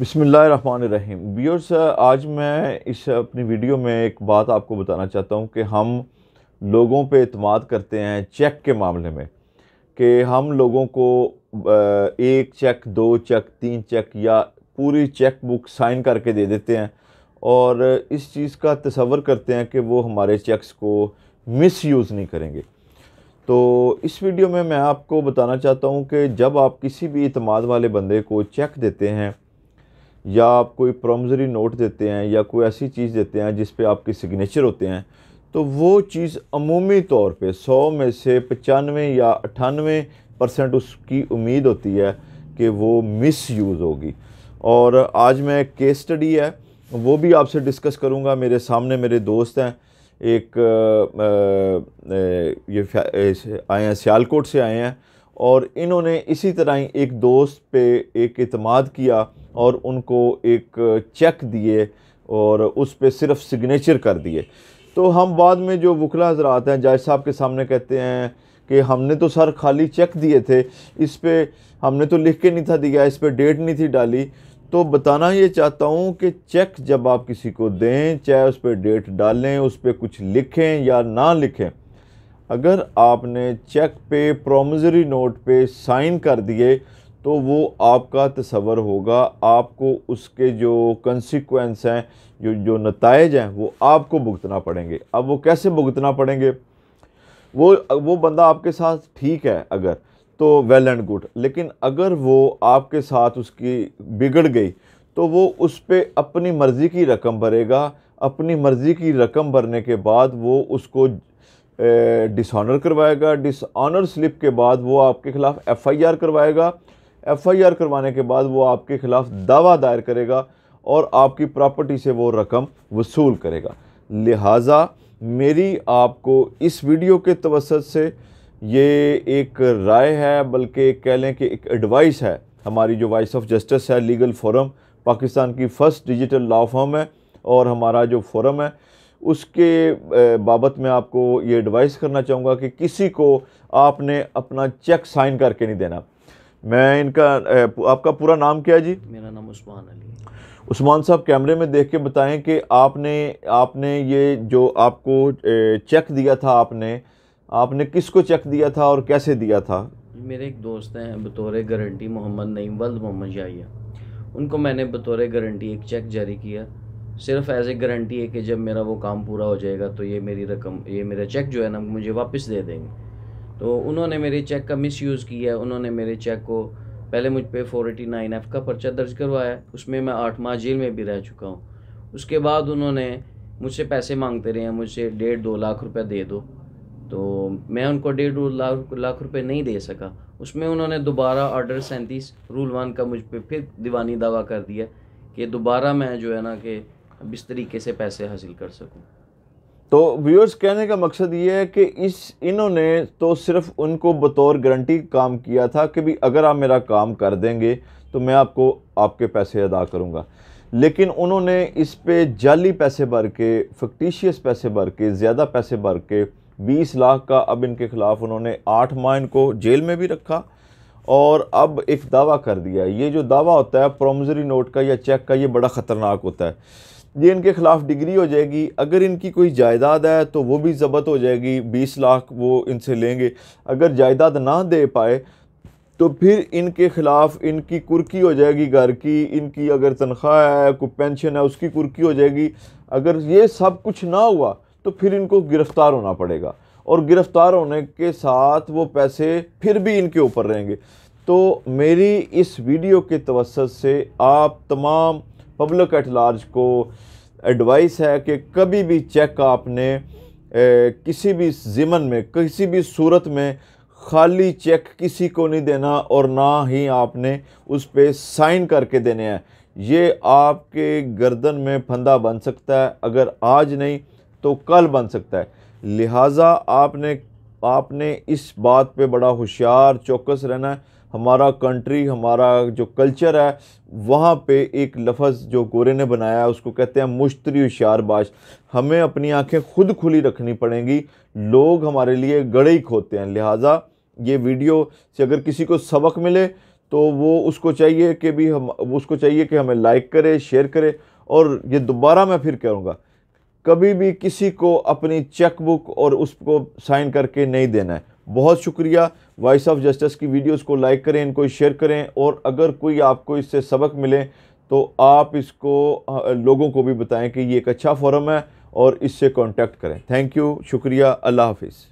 बिसमीम बियर्स आज मैं इस अपनी वीडियो में एक बात आपको बताना चाहता हूँ कि हम लोगों पे अतमाद करते हैं चेक के मामले में कि हम लोगों को एक चेक दो चेक तीन चेक या पूरी चेक बुक साइन करके दे देते हैं और इस चीज़ का तस्वर करते हैं कि वो हमारे चेक्स को मिस यूज़ नहीं करेंगे तो इस वीडियो में मैं आपको बताना चाहता हूँ कि जब आप किसी भी अतमाद वाले बंदे को चेक देते हैं या आप कोई प्रोमजरी नोट देते हैं या कोई ऐसी चीज़ देते हैं जिस पे आपके सिग्नेचर होते हैं तो वो चीज़ अमूमी तौर पे सौ में से पचानवे या अठानवे परसेंट उसकी उम्मीद होती है कि वो मिस यूज़ होगी और आज मैं केस स्टडी है वो भी आपसे डिस्कस करूँगा मेरे सामने मेरे दोस्त हैं एक आ, ये आए हैं सियालकोट से आए हैं और इन्होंने इसी तरह ही एक दोस्त पे एक अतमाद किया और उनको एक चेक दिए और उस पर सिर्फ सिग्नेचर कर दिए तो हम बाद में जो वकला हजरात हैं जाज साहब के सामने कहते हैं कि हमने तो सर खाली चेक दिए थे इस पर हमने तो लिख के नहीं था दिया इस पर डेट नहीं थी डाली तो बताना ये चाहता हूँ कि चेक जब आप किसी को दें चाहे उस पर डेट डालें उस पर कुछ लिखें या ना लिखें अगर आपने चेक पे प्रोमिजरी नोट पे साइन कर दिए तो वो आपका तस्वर होगा आपको उसके जो कंसिक्वेंस हैं जो जो नतज हैं वो आपको भुगतना पड़ेंगे अब वो कैसे भुगतना पड़ेंगे वो वो बंदा आपके साथ ठीक है अगर तो वेल एंड गुड लेकिन अगर वो आपके साथ उसकी बिगड़ गई तो वो उस पर अपनी मर्ज़ी की रकम भरेगा अपनी मर्ज़ी की रकम भरने के बाद वो उसको डिसऑनर करवाएगा डिसऑनर स्लिप के बाद वो आपके ख़िलाफ़ एफआईआर करवाएगा एफआईआर करवाने के बाद वो आपके ख़िलाफ़ दावा दायर करेगा और आपकी प्रॉपर्टी से वो रकम वसूल करेगा लिहाजा मेरी आपको इस वीडियो के तवसत से ये एक राय है बल्कि कह लें कि एक एडवाइस है हमारी जो वॉइस ऑफ जस्टिस है लीगल फोरम पाकिस्तान की फ़र्स्ट डिजिटल लॉ फॉर्म है और हमारा जो फोरम है उसके बाबत में आपको ये एडवाइस करना चाहूँगा कि किसी को आपने अपना चेक साइन करके नहीं देना मैं इनका आपका पूरा नाम क्या है जी मेरा नाम उस्मान अली उस्मान साहब कैमरे में देख के बताएं कि आपने आपने ये जो आपको चेक दिया था आपने आपने किसको चेक दिया था और कैसे दिया था मेरे एक दोस्त हैं बतौर गारंटी मोहम्मद नईम वल्द मोहम्मद जाइया उनको मैंने बतौर गारंटी एक चेक जारी किया सिर्फ एज ए गारंटी है कि जब मेरा वो काम पूरा हो जाएगा तो ये मेरी रकम ये मेरा चेक जो है ना मुझे वापस दे देंगे तो उन्होंने मेरे चेक का मिस यूज़ किया उन्होंने मेरे चेक को पहले मुझ पर फोर एटी नाइन एफ़ का पर्चा दर्ज करवाया उसमें मैं आठ माह जेल में भी रह चुका हूँ उसके बाद उन्होंने मुझसे पैसे मांगते रहे मुझसे डेढ़ दो लाख रुपया दे दो तो मैं उनको डेढ़ दो लाख लाख रुपये नहीं दे सका उसमें उन्होंने दोबारा ऑर्डर सैंतीस रूल वन का मुझ पर फिर दीवानी दावा कर दिया कि दोबारा मैं जो है ना कि अब इस तरीके से पैसे हासिल कर सकूँ तो व्यूअर्स कहने का मकसद ये है कि इस इन्होंने तो सिर्फ उनको बतौर गारंटी काम किया था कि भी अगर आप मेरा काम कर देंगे तो मैं आपको आपके पैसे अदा करूँगा लेकिन उन्होंने इस पे जाली पैसे भर के फक्टिशियस पैसे भर के ज़्यादा पैसे भर के 20 लाख का अब इनके ख़िलाफ़ उन्होंने आठ माह इनको जेल में भी रखा और अब एक दावा कर दिया ये जो दावा होता है प्रोमजरी नोट का या चेक का ये बड़ा ख़तरनाक होता है ये इनके ख़िलाफ़ डिग्री हो जाएगी अगर इनकी कोई जायदाद है तो वो भी ज़ब्त हो जाएगी बीस लाख वो इनसे लेंगे अगर जायदाद ना दे पाए तो फिर इनके ख़िलाफ़ इनकी कुर्की हो जाएगी घर की इनकी अगर तनख्वाह है कोई पेंशन है उसकी कुर्की हो जाएगी अगर ये सब कुछ ना हुआ तो फिर इनको गिरफ़्तार होना पड़ेगा और गिरफ़्तार होने के साथ वो पैसे फिर भी इनके ऊपर रहेंगे तो मेरी इस वीडियो के तवसत से आप तमाम पब्लिक एट लार्ज को एडवाइस है कि कभी भी चेक आपने ए, किसी भी ज़िमन में किसी भी सूरत में खाली चेक किसी को नहीं देना और ना ही आपने उस पर साइन करके देने हैं ये आपके गर्दन में फंदा बन सकता है अगर आज नहीं तो कल बन सकता है लिहाजा आपने आपने इस बात पे बड़ा होशियार चौकस रहना है हमारा कंट्री हमारा जो कल्चर है वहाँ पे एक लफ्ज़ जो गोरे ने बनाया है उसको कहते हैं मुश्तरी बाश हमें अपनी आंखें खुद खुली रखनी पड़ेंगी लोग हमारे लिए गड़े ही खोते हैं लिहाजा ये वीडियो से अगर किसी को सबक मिले तो वो उसको चाहिए कि भी हम उसको चाहिए कि हमें लाइक करे शेयर करे और ये दोबारा मैं फिर कहूँगा कभी भी किसी को अपनी चेकबुक और उसको साइन करके नहीं देना है बहुत शुक्रिया वॉइस ऑफ जस्टिस की वीडियोस को लाइक करें इनको शेयर करें और अगर कोई आपको इससे सबक मिले तो आप इसको लोगों को भी बताएं कि ये एक अच्छा फोरम है और इससे कांटेक्ट करें थैंक यू शुक्रिया अल्लाह हाफिज़